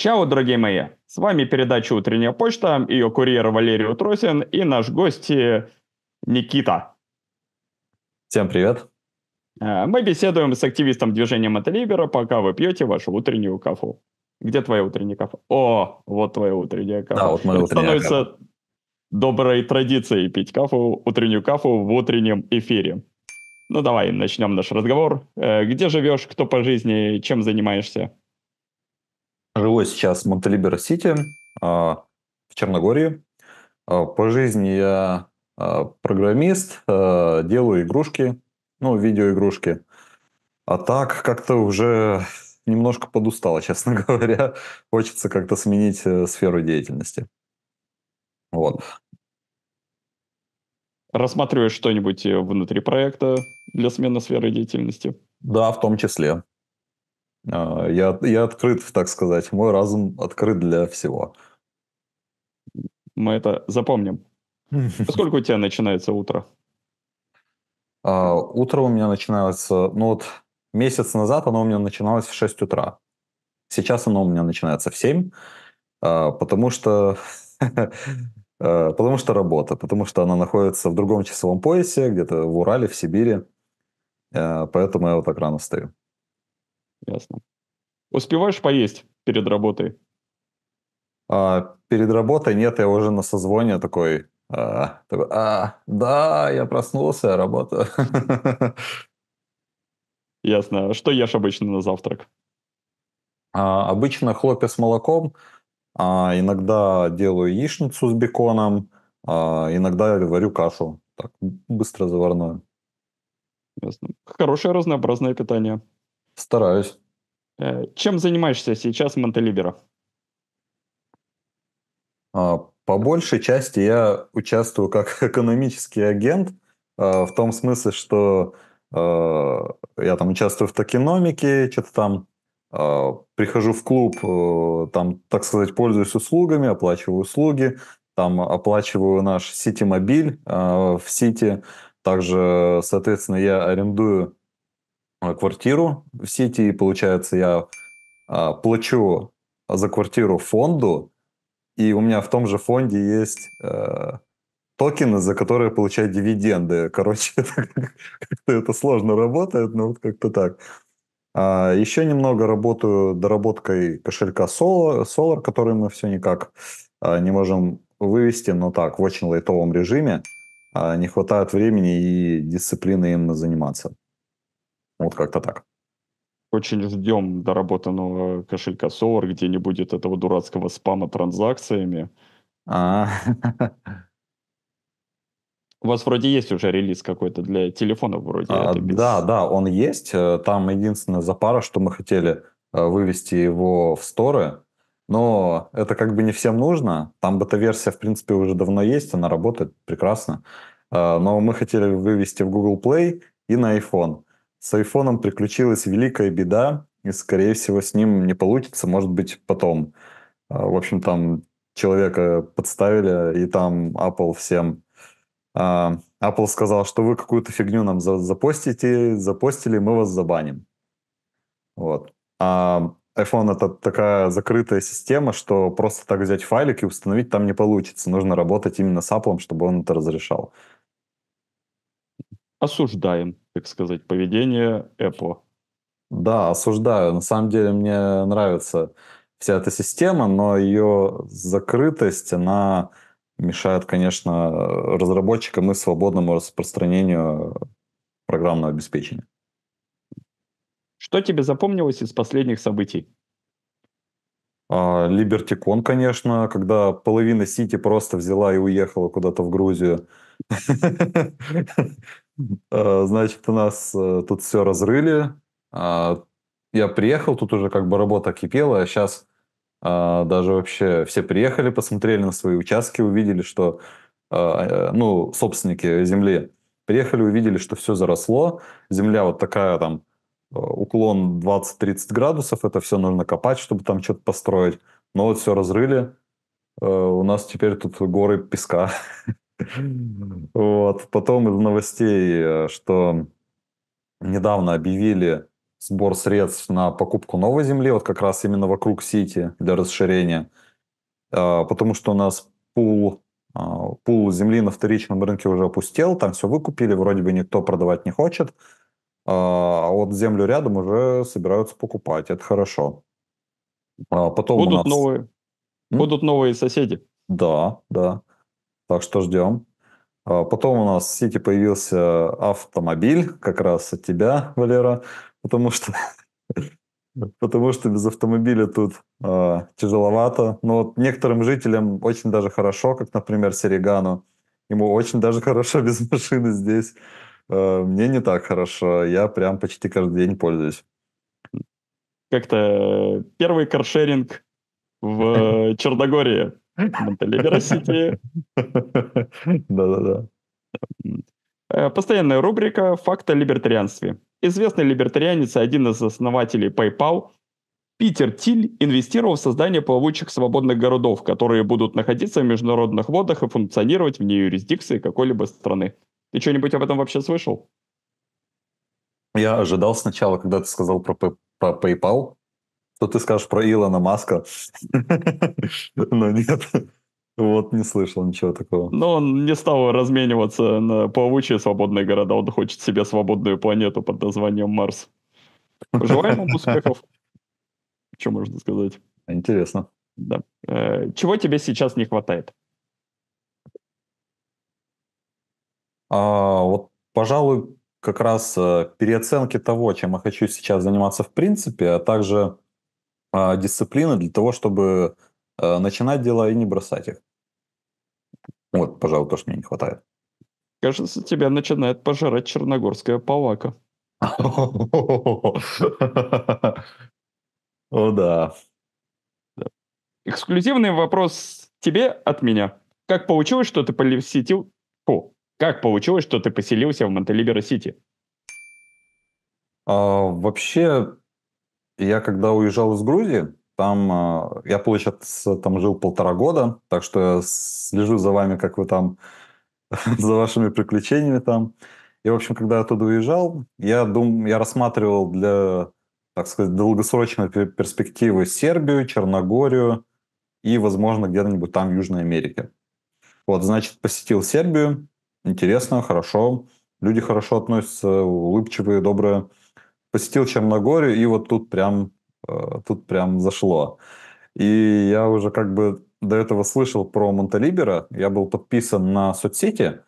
Чао, дорогие мои! С вами передача «Утренняя почта», ее курьер Валерий Утросин и наш гость э, Никита. Всем привет! Э, мы беседуем с активистом движения Мотоливера, пока вы пьете вашу утреннюю кафу. Где твоя утренняя кафе? О, вот твоя утренняя кафе. Да, вот моя Это утренняя становится кафе. доброй традицией пить кафу, утреннюю кафу в утреннем эфире. Ну давай, начнем наш разговор. Э, где живешь, кто по жизни, чем занимаешься? Живу сейчас в Монтелибер-Сити, а, в Черногории. А, по жизни я а, программист, делаю игрушки, ну, видеоигрушки. А так как-то уже немножко подустало, честно говоря. Хочется как-то сменить э, сферу деятельности. Вот. Рассматриваешь что-нибудь э, внутри проекта для смены сферы деятельности? Да, в том числе. А, я, я открыт, так сказать. Мой разум открыт для всего. Мы это запомним. Сколько у тебя начинается утро? А, утро у меня начинается... Ну вот месяц назад оно у меня начиналось в 6 утра. Сейчас оно у меня начинается в 7, а, потому что... А, потому что работа, потому что она находится в другом часовом поясе, где-то в Урале, в Сибири. А, поэтому я вот так рано встаю. Ясно. Успеваешь поесть перед работой? А, перед работой нет, я уже на созвоне такой, а, такой, а да, я проснулся, работаю. Ясно. А что ешь обычно на завтрак? А, обычно хлопья с молоком, а, иногда делаю яичницу с беконом, а, иногда варю кашу, так, быстро заварную. Ясно. Хорошее разнообразное питание. Стараюсь. Э, чем занимаешься сейчас в Монтелиберо? А, по большей части я участвую как экономический агент, а, в том смысле, что а, я там участвую в токеномике, что-то там прихожу в клуб, э, там, так сказать, пользуюсь услугами, оплачиваю услуги, там оплачиваю наш сити мобиль в сити, также, соответственно, я арендую Э, квартиру в сети и получается я а, плачу за квартиру фонду, и у меня в том же фонде есть э, токены, за которые получают дивиденды. Короче, как-то это сложно работает, но вот как-то так. А, еще немного работаю доработкой кошелька Solar, Solar который мы все никак а, не можем вывести, но так, в очень лайтовом режиме. А, не хватает времени и дисциплины им заниматься. Вот как-то так. Очень ждем доработанного кошелька Solar, где не будет этого дурацкого спама транзакциями. А. У вас вроде есть уже релиз какой-то для телефонов вроде. А, да, да, он есть. Э, там единственная запара, что мы хотели э, вывести его в сторы, но это как бы не всем нужно. Там бета-версия, в принципе, уже давно есть, она работает прекрасно. Э, но мы хотели вывести в Google Play и на iPhone. С айфоном приключилась великая беда, и, скорее всего, с ним не получится, может быть, потом. А, в общем, там человека подставили, и там Apple всем... А, Apple сказал, что вы какую-то фигню нам запостите, запостили, мы вас забаним. Вот. А iPhone это такая закрытая система, что просто так взять файлик и установить там не получится. Нужно работать именно с Apple, чтобы он это разрешал осуждаем, так сказать, поведение Apple. Да, осуждаю. На самом деле мне нравится вся эта система, но ее закрытость, она мешает, конечно, разработчикам и свободному распространению программного обеспечения. Что тебе запомнилось из последних событий? А, Либертикон, конечно, когда половина Сити просто взяла и уехала куда-то в Грузию. Э, значит, у нас э, тут все разрыли. А, я приехал, тут уже как бы работа кипела, а сейчас а, даже вообще все приехали, посмотрели на свои участки, увидели, что, а, э, ну, собственники земли приехали, увидели, что все заросло, земля вот такая там, уклон 20-30 градусов, это все нужно копать, чтобы там что-то построить. Но вот все разрыли, у нас теперь тут горы песка. Вот. Потом из новостей, э, что недавно объявили сбор средств на покупку новой земли, вот как раз именно вокруг Сити для расширения, э, потому что у нас пул, э, пул земли на вторичном рынке уже опустел, там все выкупили, вроде бы никто продавать не хочет, а вот землю рядом уже собираются покупать, это хорошо. Потом Будут нас... новые. Будут новые соседи. Да, да. Так что ждем. А, потом у нас в сети появился автомобиль, как раз от тебя, Валера, потому что, потому что без автомобиля тут э, тяжеловато. Но вот некоторым жителям очень даже хорошо, как, например, Серегану. Ему очень даже хорошо без машины здесь. Э, мне не так хорошо. Я прям почти каждый день пользуюсь. Как-то первый каршеринг в Черногории Монтелиберосити. Да-да-да. Э, постоянная рубрика «Факт о либертарианстве». Известный либертарианец и один из основателей PayPal Питер Тиль инвестировал в создание плавучих свободных городов, которые будут находиться в международных водах и функционировать вне юрисдикции какой-либо страны. Ты что-нибудь об этом вообще слышал? Я ожидал сначала, когда ты сказал про PayPal, что ты скажешь про Илона Маска? Но нет. Вот не слышал ничего такого. Ну он не стал размениваться на паучьи свободные города. Он хочет себе свободную планету под названием Марс. Пожелаем ему успехов. Что можно сказать? Интересно. Да. Э, чего тебе сейчас не хватает? А, вот, пожалуй, как раз э, переоценки того, чем я хочу сейчас заниматься в принципе, а также а, дисциплины для того, чтобы э, начинать дела и не бросать их. Вот, пожалуй, то, что мне не хватает. Кажется, тебя начинает пожирать черногорская палака. О, да. Эксклюзивный вопрос тебе от меня. Как получилось, что ты посетил... О, Как получилось, что ты поселился в Монтелиберо-Сити? А, вообще, я когда уезжал из Грузии, там э, я, получается, там жил полтора года, так что я слежу за вами, как вы там, за вашими приключениями там. И, в общем, когда я оттуда уезжал, я, дум, я рассматривал для, так сказать, долгосрочной перспективы Сербию, Черногорию и, возможно, где-нибудь там в Южной Америке. Вот, значит, посетил Сербию. Интересно, хорошо. Люди хорошо относятся, улыбчивые, добрые посетил Черногорию, и вот тут прям, э, тут прям зашло. И я уже как бы до этого слышал про Монталибера, я был подписан на соцсети,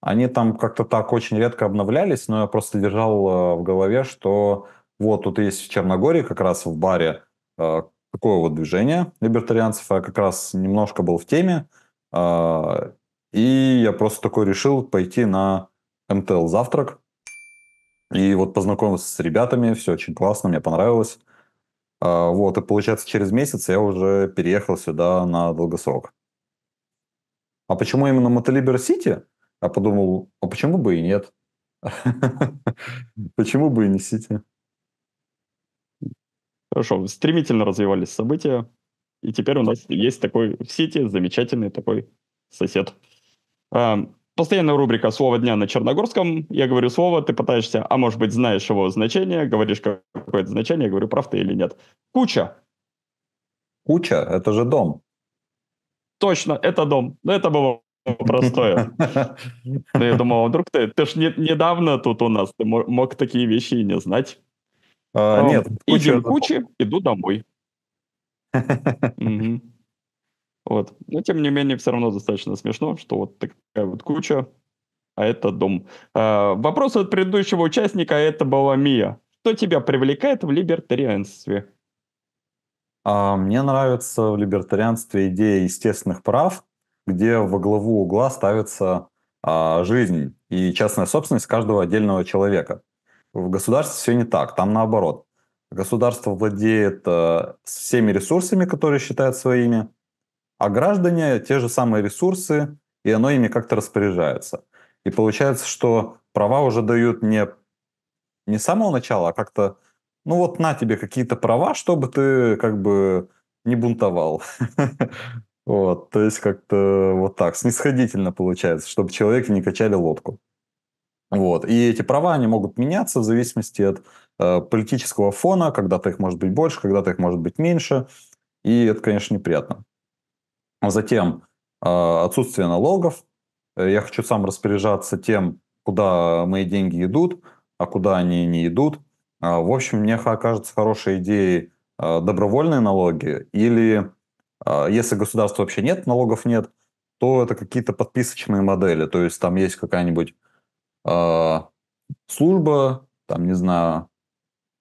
они там как-то так очень редко обновлялись, но я просто держал э, в голове, что вот тут есть в Черногории как раз в баре э, такое вот движение либертарианцев, а я как раз немножко был в теме, и я просто такой решил пойти на МТЛ завтрак, и вот познакомился с ребятами, все очень классно, мне понравилось. А, вот, и получается, через месяц я уже переехал сюда на долгосрок. А почему именно Мотолибер Сити? Я подумал, а почему бы и нет? Почему бы и не Сити? Хорошо, стремительно развивались события, и теперь у нас есть такой в Сити замечательный такой сосед. Постоянная рубрика «Слово дня» на черногорском. Я говорю слово, ты пытаешься, а может быть, знаешь его значение, говоришь какое-то значение, я говорю, прав ты или нет. Куча. Куча – это же дом. Точно, это дом. Но ну, это было простое. Но ну, я думал, а вдруг ты... Ты ж не, недавно тут у нас, ты мог такие вещи и не знать. А, нет, куча... Идем кучи, иду домой. Вот. Но, тем не менее, все равно достаточно смешно, что вот такая вот куча, а это дом. А, вопрос от предыдущего участника, а это была Мия. Что тебя привлекает в либертарианстве? А, мне нравится в либертарианстве идея естественных прав, где во главу угла ставится а, жизнь и частная собственность каждого отдельного человека. В государстве все не так, там наоборот. Государство владеет а, всеми ресурсами, которые считает своими, а граждане те же самые ресурсы, и оно ими как-то распоряжается. И получается, что права уже дают не, не с самого начала, а как-то, ну вот на тебе какие-то права, чтобы ты как бы не бунтовал. Вот, то есть как-то вот так, снисходительно получается, чтобы человек не качали лодку. Вот. И эти права, они могут меняться в зависимости от э, политического фона. Когда-то их может быть больше, когда-то их может быть меньше. И это, конечно, неприятно. А затем а, отсутствие налогов. Э, я хочу сам распоряжаться тем, куда мои деньги идут, а куда они не идут. А, в общем, мне кажется хорошей идеей добровольные налоги или если государства вообще нет, налогов нет, то это какие-то подписочные модели. То есть там есть какая-нибудь служба, там, не знаю,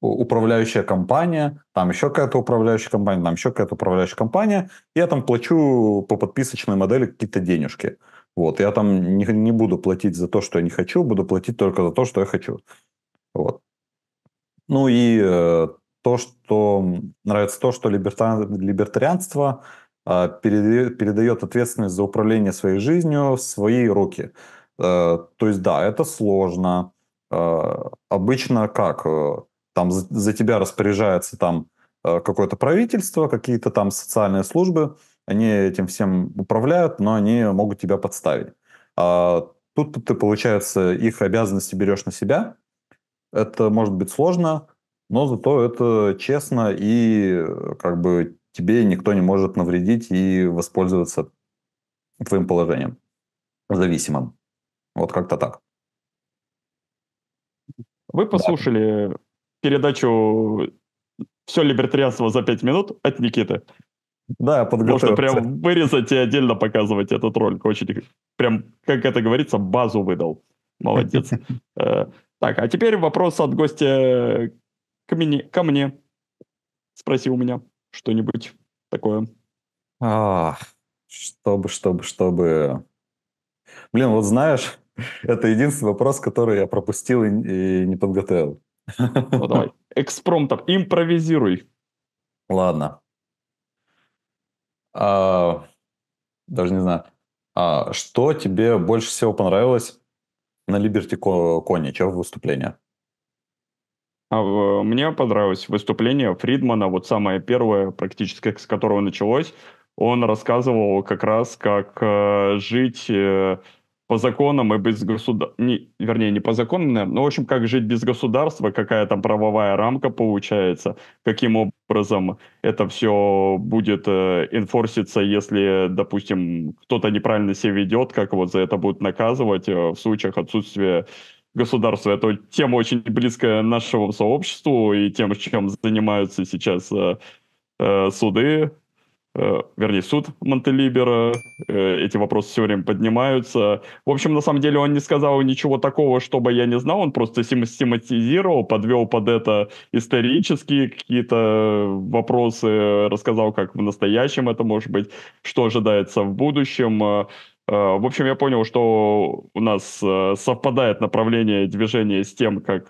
управляющая компания, там еще какая-то управляющая компания, там еще какая-то управляющая компания, я там плачу по подписочной модели какие-то денежки. Вот, я там не, не буду платить за то, что я не хочу, буду платить только за то, что я хочу. Вот. Ну и э, то, что нравится то, что либерта, либертарианство э, передает, передает ответственность за управление своей жизнью в свои руки. Э, то есть, да, это сложно. Э, обычно как? Э, там за, за тебя распоряжается там э, какое-то правительство, какие-то там социальные службы, они этим всем управляют, но они могут тебя подставить. А тут ты, получается, их обязанности берешь на себя. Это может быть сложно, но зато это честно и э, как бы тебе никто не может навредить и воспользоваться твоим положением зависимым. Вот как-то так. Вы послушали да передачу «Все либертарианство за пять минут» от Никиты. Да, подготовиться. Можно прям вырезать и отдельно показывать этот ролик. Очень прям, как это говорится, базу выдал. Молодец. Э, так, а теперь вопрос от гостя ко мне. Ко мне. Спроси у меня что-нибудь такое. А, чтобы, чтобы, чтобы... Блин, вот знаешь, это единственный вопрос, который я пропустил и, и не подготовил. Ну давай, экспромтом, импровизируй. Ладно. А, даже не знаю. А, что тебе больше всего понравилось на Либерти Коне, чем выступление? А, мне понравилось выступление Фридмана, вот самое первое, практически с которого началось. Он рассказывал как раз, как э, жить... Э, по законам и без государства, вернее, не по законам, наверное, но, ну, в общем, как жить без государства, какая там правовая рамка получается, каким образом это все будет э, если, допустим, кто-то неправильно себя ведет, как вот за это будут наказывать э, в случаях отсутствия государства. Это тема очень близкая нашему сообществу и тем, чем занимаются сейчас э, э суды Э, вернее, суд Монтелибера. Э, эти вопросы все время поднимаются. В общем, на самом деле он не сказал ничего такого, чтобы я не знал. Он просто систематизировал, подвел под это исторические какие-то вопросы, рассказал, как в настоящем это может быть, что ожидается в будущем. Э, в общем, я понял, что у нас совпадает направление движения с тем, как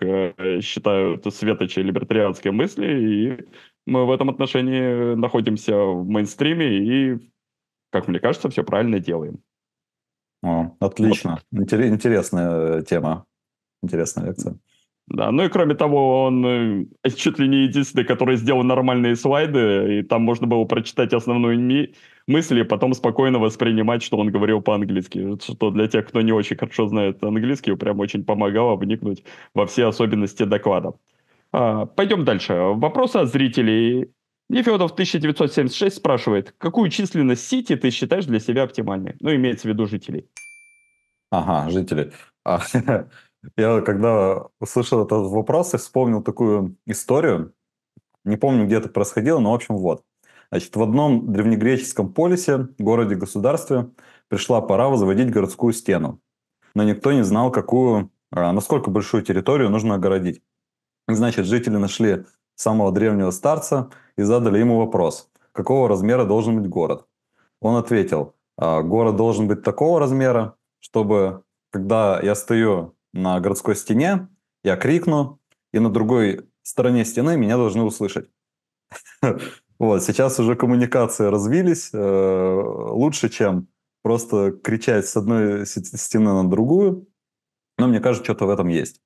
считают светочи либертарианской мысли, и мы в этом отношении э, находимся в мейнстриме и, как мне кажется, все правильно делаем. О, отлично. Вот. интересная тема. Интересная лекция. Да, ну и кроме того, он э, чуть ли не единственный, который сделал нормальные слайды, и там можно было прочитать основную ми- мысль и а потом спокойно воспринимать, что он говорил по-английски, что для тех, кто не очень хорошо знает английский, прям очень помогало вникнуть во все особенности доклада. А, пойдем дальше. Вопрос от зрителей. Нефедов 1976 спрашивает, какую численность Сити ты считаешь для себя оптимальной? Ну, имеется в виду жителей. Ага, жители. А, я когда услышал этот вопрос, я вспомнил такую историю. Не помню, где это происходило, но в общем вот. Значит, в одном древнегреческом полисе, городе-государстве, пришла пора возводить городскую стену. Но никто не знал, какую, а, насколько большую территорию нужно огородить. Значит, жители нашли самого древнего старца и задали ему вопрос, какого размера должен быть город. Он ответил, «А, город должен быть такого размера, чтобы когда я стою на городской стене, я крикну, и на другой стороне стены меня должны услышать. Вот, сейчас уже коммуникации развились э, лучше, чем просто кричать с одной стены на другую. Но мне кажется, что-то в этом есть.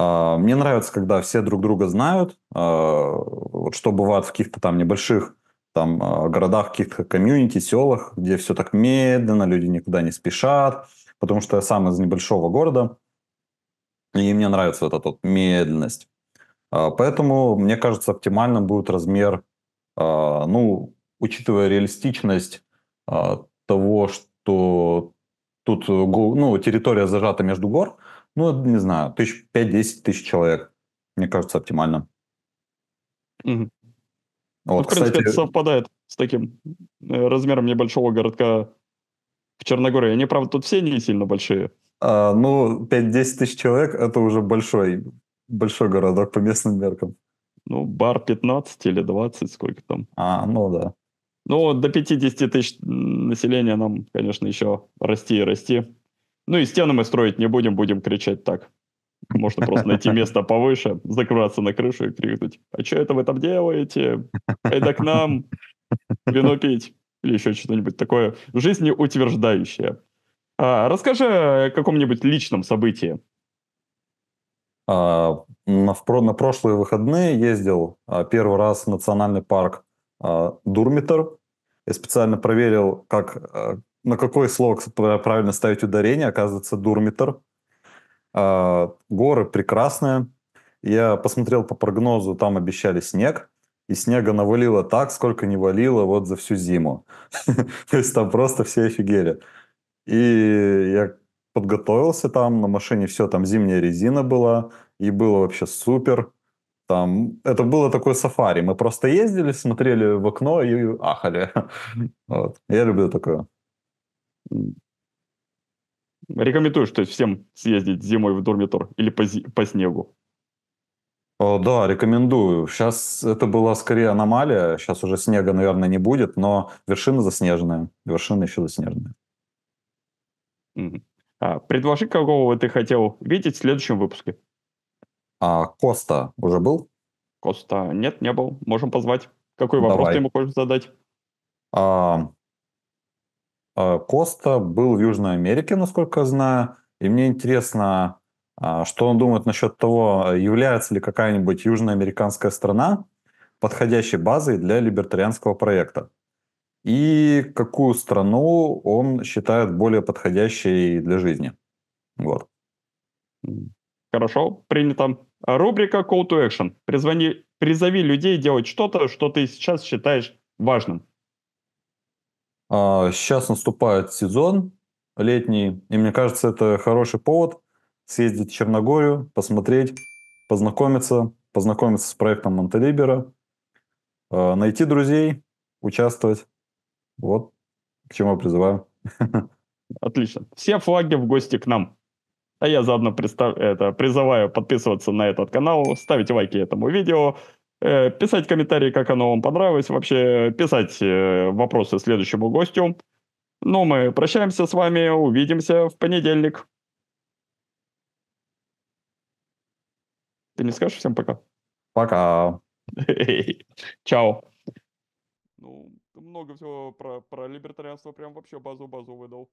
А, мне нравится, когда все друг друга знают, а, вот что бывает в каких-то там небольших там, а, городах, каких-то комьюнити, селах, где все так медленно, люди никуда не спешат, потому что я сам из небольшого города, и мне нравится вот эта вот медленность. Поэтому, мне кажется, оптимальным будет размер, ну, учитывая реалистичность того, что тут ну, территория зажата между гор – ну, не знаю, тысяч 5-10 тысяч человек. Мне кажется, оптимально. Угу. Вот, ну, в кстати... принципе, это совпадает с таким э, размером небольшого городка в Черногории. Они, правда, тут все не сильно большие. А, ну, 5-10 тысяч человек – это уже большой, большой городок по местным меркам. Ну, бар 15 или 20, сколько там. А, ну да. Ну, до 50 тысяч населения нам, конечно, еще расти и расти. Ну и стены мы строить не будем, будем кричать так. Можно просто найти место повыше, закрываться на крышу и крикнуть. А что это вы там делаете? Это к нам вино пить. Или еще что-нибудь такое жизнеутверждающее. А, расскажи о каком-нибудь личном событии. А, на, на прошлые выходные ездил а, первый раз в национальный парк а, Дурмитер. Я специально проверил, как, а, на какой слог правильно ставить ударение, оказывается, Дурмитер. А, горы прекрасные. Я посмотрел по прогнозу, там обещали снег, и снега навалило так, сколько не валило вот за всю зиму. То есть там просто все офигели. И я подготовился там, на машине все, там зимняя резина была, и было вообще супер. Там, это было такое сафари. Мы просто ездили, смотрели в окно и ахали. Я люблю такое. Рекомендую, что всем съездить зимой в дормитор или по, по снегу. О, да, рекомендую. Сейчас это была скорее аномалия. Сейчас уже снега, наверное, не будет, но вершина заснеженная. Вершина еще заснеженная. А, предложи, какого ты хотел видеть в следующем выпуске. А Коста уже был? Коста нет, не был. Можем позвать. Какой вопрос Давай. ты ему хочешь задать? А, а, Коста был в Южной Америке, насколько я знаю, и мне интересно, а, что он думает насчет того, является ли какая-нибудь южноамериканская страна подходящей базой для либертарианского проекта. И какую страну он считает более подходящей для жизни. Вот. Хорошо, принято. Рубрика Call to Action. Призвони, призови людей делать что-то, что ты сейчас считаешь важным. А, сейчас наступает сезон летний, и мне кажется, это хороший повод съездить в Черногорию, посмотреть, познакомиться, познакомиться с проектом Монтелибера, найти друзей, участвовать. Вот к чему я призываю. Отлично. Все флаги в гости к нам. А я заодно представ... это, призываю подписываться на этот канал, ставить лайки этому видео, Э, писать комментарии, как оно вам понравилось, вообще э, писать э, вопросы следующему гостю. Ну, мы прощаемся с вами, увидимся в понедельник. Ты не скажешь всем пока? Пока. Чао. Ну, много всего про, про либертарианство прям вообще базу-базу выдал.